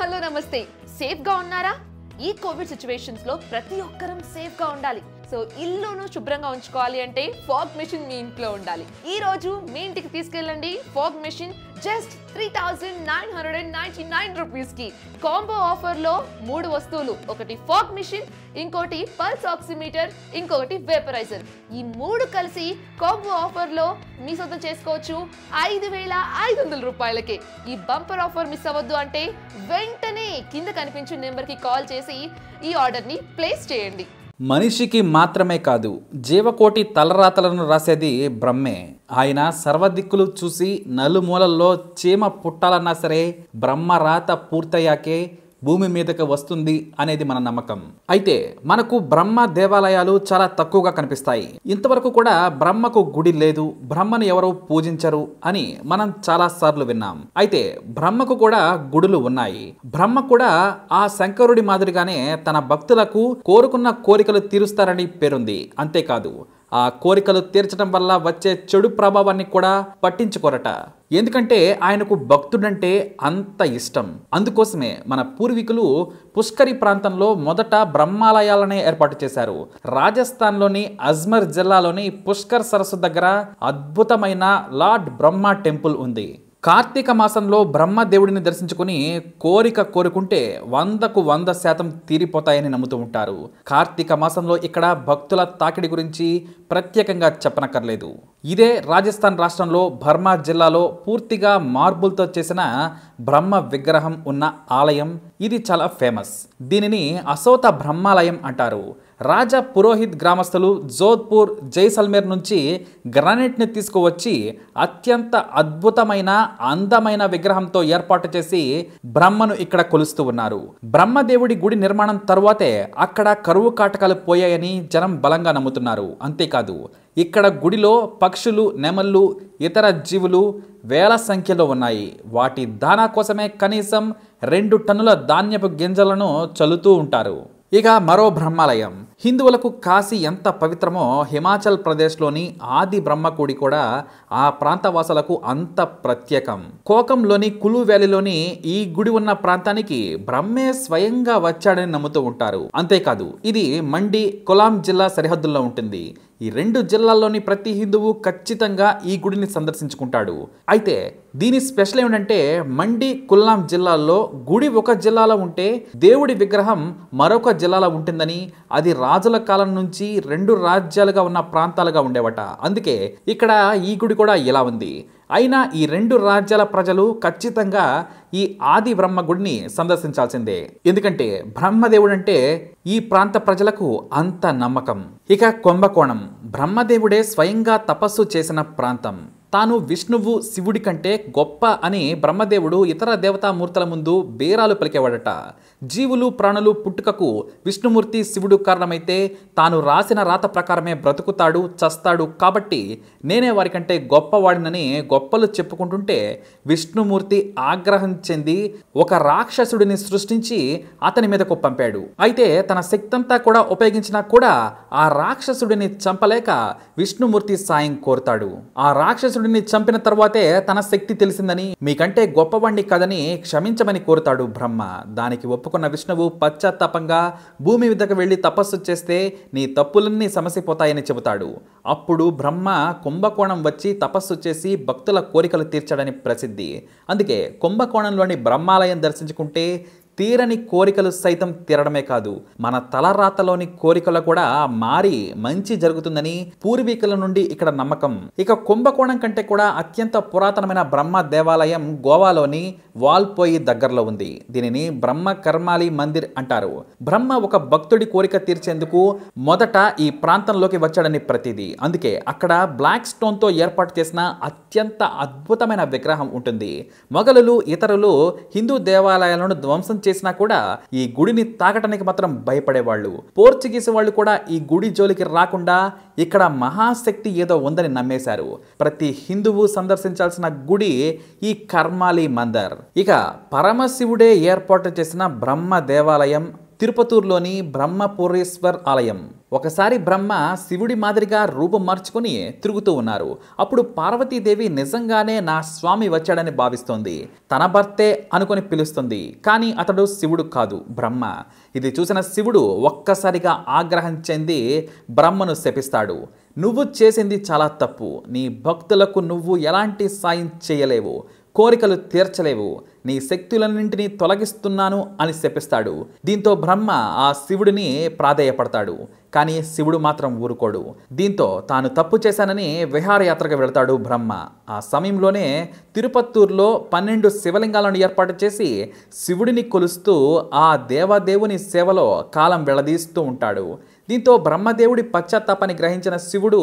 hello నమస్తే సేఫ్గా ఉన్నారా ఈ కోవిడ్ లో ప్రతి ఒక్కరం సేఫ్గా ఉండాలి సో ఇల్లును శుభ్రంగా ఉంచుకోవాలి అంటే ఫాగ్ మెషిన్ మీ ఇంట్లో ఉండాలి ఈ రోజు మీ ఇంటికి తీసుకెళ్ళండి fog machine just three thousand nine hundred and ninety nine రూపీస్కి కాంబో ఆఫర్లో మూడు వస్తువులు ఒకటి ఫాగ్ మిషన్ ఇంకోటి పల్స్ ఆక్సిమీటర్ ఇంకొకటి వేపరైజర్ ఈ మూడు కలిసి కాంబో ఆఫర్లో మీ సొంతం చేసుకోవచ్చు ఐదు వేల ఐదు వందల రూపాయలకే ఈ బంపర్ ఆఫర్ మిస్ అవ్వద్దు అంటే వెంటనే కింద కనిపించిన నెంబర్కి కాల్ చేసి ఈ ఆర్డర్ని ప్లేస్ చేయండి మనిషికి మాత్రమే కాదు జీవకోటి తలరాతలను రాసేది బ్రహ్మే ఆయన సర్వదిక్కులు చూసి నలుమూలల్లో చీమ పుట్టాలన్నా సరే బ్రహ్మరాత పూర్తయ్యాకే భూమి మీదకి వస్తుంది అనేది మన నమ్మకం అయితే మనకు బ్రహ్మ దేవాలయాలు చాలా తక్కువగా కనిపిస్తాయి ఇంతవరకు కూడా బ్రహ్మకు గుడి లేదు బ్రహ్మను ఎవరు పూజించరు అని మనం చాలా సార్లు విన్నాం అయితే బ్రహ్మకు కూడా గుడులు ఉన్నాయి బ్రహ్మ కూడా ఆ శంకరుడి మాదిరిగానే తన భక్తులకు కోరుకున్న కోరికలు తీరుస్తారని పేరుంది అంతేకాదు ఆ కోరికలు తీర్చడం వల్ల వచ్చే చెడు ప్రభావాన్ని కూడా పట్టించుకోరట ఎందుకంటే ఆయనకు భక్తుడంటే అంత ఇష్టం అందుకోసమే మన పూర్వీకులు పుష్కరి ప్రాంతంలో మొదట బ్రహ్మాలయాలనే ఏర్పాటు చేశారు రాజస్థాన్లోని అజ్మర్ జిల్లాలోని పుష్కర్ సరస్సు దగ్గర అద్భుతమైన లార్డ్ బ్రహ్మ టెంపుల్ ఉంది కార్తీక మాసంలో బ్రహ్మదేవుడిని దర్శించుకుని కోరిక కోరుకుంటే వందకు వంద శాతం తీరిపోతాయని నమ్ముతూ ఉంటారు కార్తీక మాసంలో ఇక్కడ భక్తుల తాకిడి గురించి ప్రత్యేకంగా చెప్పనక్కర్లేదు ఇదే రాజస్థాన్ రాష్ట్రంలో బర్మా జిల్లాలో పూర్తిగా మార్బుల్తో చేసిన బ్రహ్మ విగ్రహం ఉన్న ఆలయం ఇది చాలా ఫేమస్ దీనిని అశోత బ్రహ్మాలయం అంటారు రాజా పురోహిత్ గ్రామస్తులు జోధ్పూర్ జైసల్మేర్ నుంచి గ్రానైట్ని తీసుకువచ్చి అత్యంత అద్భుతమైన అందమైన విగ్రహంతో ఏర్పాటు చేసి బ్రహ్మను ఇక్కడ కొలుస్తూ ఉన్నారు బ్రహ్మదేవుడి గుడి నిర్మాణం తర్వాతే అక్కడ కరువు కాటకాలు పోయాయని జనం బలంగా నమ్ముతున్నారు అంతేకాదు ఇక్కడ గుడిలో పక్షులు నెమళ్ళు ఇతర జీవులు వేల సంఖ్యలో ఉన్నాయి వాటి దానా కోసమే కనీసం రెండు టన్నుల ధాన్యపు గింజలను చల్లుతూ ఉంటారు ఇక మరో బ్రహ్మాలయం హిందువులకు కాశీ ఎంత పవిత్రమో హిమాచల్ ప్రదేశ్లోని ఆది బ్రహ్మకుడి కూడా ఆ ప్రాంతవాసులకు అంత ప్రత్యేకం కోకంలోని కులు వ్యాలీలోని ఈ గుడి ఉన్న ప్రాంతానికి బ్రహ్మే స్వయంగా వచ్చాడని నమ్ముతూ ఉంటారు అంతేకాదు ఇది మండి కొలాం జిల్లా సరిహద్దుల్లో ఉంటుంది ఈ రెండు జిల్లాల్లోని ప్రతి హిందువు ఖచ్చితంగా ఈ గుడిని సందర్శించుకుంటాడు అయితే దీని స్పెషల్ ఏమిటంటే మండి కుల్లాం జిల్లాల్లో గుడి ఒక జిల్లాలో ఉంటే దేవుడి విగ్రహం మరొక జిల్లాలో ఉంటుందని అది రాజుల కాలం నుంచి రెండు రాజ్యాలుగా ఉన్న ప్రాంతాలుగా ఉండేవట అందుకే ఇక్కడ ఈ గుడి కూడా ఇలా ఉంది అయినా ఈ రెండు రాజ్యాల ప్రజలు ఖచ్చితంగా ఈ ఆది బ్రహ్మ గుడిని సందర్శించాల్సిందే ఎందుకంటే బ్రహ్మదేవుడు అంటే ఈ ప్రాంత ప్రజలకు అంత నమ్మకం ఇక కుంభకోణం బ్రహ్మదేవుడే స్వయంగా తపస్సు చేసిన ప్రాంతం తాను విష్ణువు శివుడి కంటే గొప్ప అని బ్రహ్మదేవుడు ఇతర దేవతామూర్తుల ముందు బేరాలు పలికేవాడట జీవులు ప్రాణులు పుట్టుకకు విష్ణుమూర్తి శివుడు కారణమైతే తాను రాసిన రాత ప్రకారమే బ్రతుకుతాడు చస్తాడు కాబట్టి నేనే వారికంటే గొప్పవాడినని గొప్పలు చెప్పుకుంటుంటే విష్ణుమూర్తి ఆగ్రహం చెంది ఒక రాక్షసుడిని సృష్టించి అతని మీదకు పంపాడు అయితే తన శక్తంతా కూడా ఉపయోగించినా కూడా ఆ రాక్షసుడిని చంపలేక విష్ణుమూర్తి సాయం కోరుతాడు ఆ రాక్షసు రాక్షసుడిని చంపిన తర్వాతే తన శక్తి తెలిసిందని మీకంటే గొప్పవాణ్ణి కదని క్షమించమని కోరుతాడు బ్రహ్మ దానికి ఒప్పుకున్న విష్ణువు పశ్చాత్తాపంగా భూమి మీదకు వెళ్ళి తపస్సు చేస్తే నీ తప్పులన్నీ సమసిపోతాయని చెబుతాడు అప్పుడు బ్రహ్మ కుంభకోణం వచ్చి తపస్సు చేసి భక్తుల కోరికలు తీర్చాడని ప్రసిద్ధి అందుకే కుంభకోణంలోని బ్రహ్మాలయం దర్శించుకుంటే తీరని కోరికలు సైతం తీరడమే కాదు మన తలరాతలోని కోరికలు కూడా మారి మంచి జరుగుతుందని పూర్వీకుల నుండి ఇక్కడ నమ్మకం ఇక కుంభకోణం కంటే కూడా అత్యంత పురాతనమైన బ్రహ్మ దేవాలయం గోవాలోని వాల్పోయి దగ్గరలో ఉంది దీనిని బ్రహ్మ కర్మాలి మందిర్ అంటారు బ్రహ్మ ఒక భక్తుడి కోరిక తీర్చేందుకు మొదట ఈ ప్రాంతంలోకి వచ్చాడని ప్రతిది అందుకే అక్కడ బ్లాక్ స్టోన్తో ఏర్పాటు చేసిన అత్యంత అద్భుతమైన విగ్రహం ఉంటుంది మొఘలులు ఇతరులు హిందూ దేవాలయాలను ధ్వంసం చేసినా కూడా ఈ గుడిని తాకటానికి మాత్రం భయపడేవాళ్ళు పోర్చుగీస్ వాళ్ళు కూడా ఈ గుడి జోలికి రాకుండా ఇక్కడ మహాశక్తి ఏదో ఉందని నమ్మేశారు ప్రతి హిందువు సందర్శించాల్సిన గుడి ఈ కర్మాలి మందర్ ఇక పరమశివుడే ఏర్పాటు చేసిన బ్రహ్మ దేవాలయం తిరుపతూరులోని బ్రహ్మపూరేశ్వర్ ఆలయం ఒకసారి బ్రహ్మ శివుడి మాదిరిగా రూపం మార్చుకుని తిరుగుతూ ఉన్నారు అప్పుడు పార్వతీదేవి నిజంగానే నా స్వామి వచ్చాడని భావిస్తోంది తన భర్తే అనుకుని పిలుస్తుంది కానీ అతడు శివుడు కాదు బ్రహ్మ ఇది చూసిన శివుడు ఒక్కసారిగా ఆగ్రహం చెంది బ్రహ్మను శపిస్తాడు నువ్వు చేసింది చాలా తప్పు నీ భక్తులకు నువ్వు ఎలాంటి సాయం చేయలేవు కోరికలు తీర్చలేవు నీ శక్తులన్నింటినీ తొలగిస్తున్నాను అని శపిస్తాడు దీంతో బ్రహ్మ ఆ శివుడిని ప్రాధేయపడతాడు కానీ శివుడు మాత్రం ఊరుకోడు దీంతో తాను తప్పు చేశానని విహారయాత్రకు వెళతాడు బ్రహ్మ ఆ సమయంలోనే తిరుపత్తూరులో పన్నెండు శివలింగాలను ఏర్పాటు చేసి శివుడిని కొలుస్తూ ఆ దేవదేవుని సేవలో కాలం వెళదీస్తూ ఉంటాడు దీంతో బ్రహ్మదేవుడి పశ్చాత్తాపాన్ని గ్రహించిన శివుడు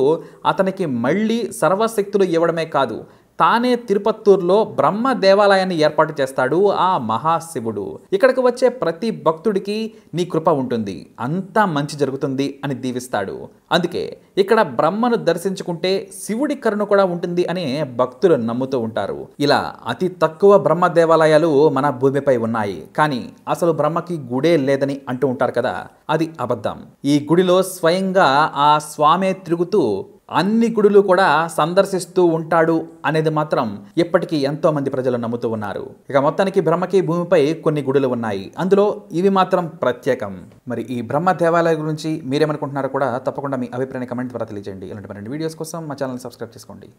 అతనికి మళ్ళీ సర్వశక్తులు ఇవ్వడమే కాదు తానే తిరుపత్తూరులో బ్రహ్మ దేవాలయాన్ని ఏర్పాటు చేస్తాడు ఆ మహాశివుడు ఇక్కడికి వచ్చే ప్రతి భక్తుడికి నీ కృప ఉంటుంది అంతా మంచి జరుగుతుంది అని దీవిస్తాడు అందుకే ఇక్కడ బ్రహ్మను దర్శించుకుంటే శివుడి కరుణ కూడా ఉంటుంది అని భక్తులు నమ్ముతూ ఉంటారు ఇలా అతి తక్కువ బ్రహ్మ దేవాలయాలు మన భూమిపై ఉన్నాయి కానీ అసలు బ్రహ్మకి గుడే లేదని అంటూ ఉంటారు కదా అది అబద్ధం ఈ గుడిలో స్వయంగా ఆ స్వామే తిరుగుతూ అన్ని గుడులు కూడా సందర్శిస్తూ ఉంటాడు అనేది మాత్రం ఇప్పటికీ ఎంతోమంది ప్రజలు నమ్ముతూ ఉన్నారు ఇక మొత్తానికి బ్రహ్మకి భూమిపై కొన్ని గుడులు ఉన్నాయి అందులో ఇవి మాత్రం ప్రత్యేకం మరి ఈ బ్రహ్మ దేవాలయం గురించి మీరేమనుకుంటున్నారో కూడా తప్పకుండా మీ అభిప్రాయాన్ని కమెంట్ ద్వారా తెలియజేయండి ఇలాంటి వీడియోస్ కోసం మా ఛానల్ సబ్స్క్రైబ్ చేసుకోండి